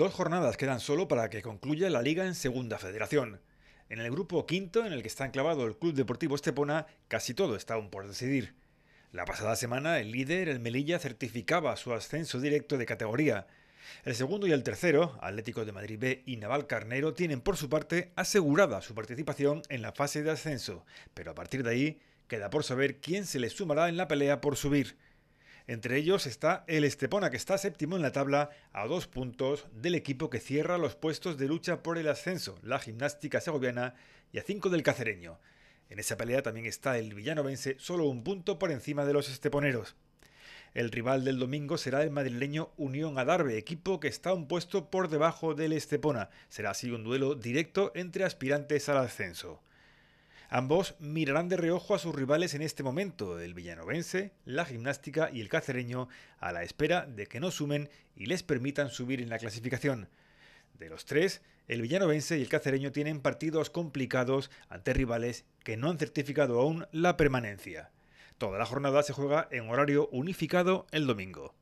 Dos jornadas quedan solo para que concluya la liga en Segunda Federación. En el grupo quinto, en el que está enclavado el Club Deportivo Estepona, casi todo está aún por decidir. La pasada semana, el líder, el Melilla, certificaba su ascenso directo de categoría. El segundo y el tercero, Atlético de Madrid B y Naval Carnero, tienen por su parte asegurada su participación en la fase de ascenso, pero a partir de ahí queda por saber quién se le sumará en la pelea por subir. Entre ellos está el Estepona, que está séptimo en la tabla a dos puntos del equipo que cierra los puestos de lucha por el ascenso, la gimnástica segoviana, y a cinco del cacereño. En esa pelea también está el villanovense, solo un punto por encima de los esteponeros. El rival del domingo será el madrileño Unión Adarve, equipo que está un puesto por debajo del Estepona. Será así un duelo directo entre aspirantes al ascenso. Ambos mirarán de reojo a sus rivales en este momento, el villanovense, la gimnástica y el cacereño, a la espera de que no sumen y les permitan subir en la clasificación. De los tres, el villanovense y el cacereño tienen partidos complicados ante rivales que no han certificado aún la permanencia. Toda la jornada se juega en horario unificado el domingo.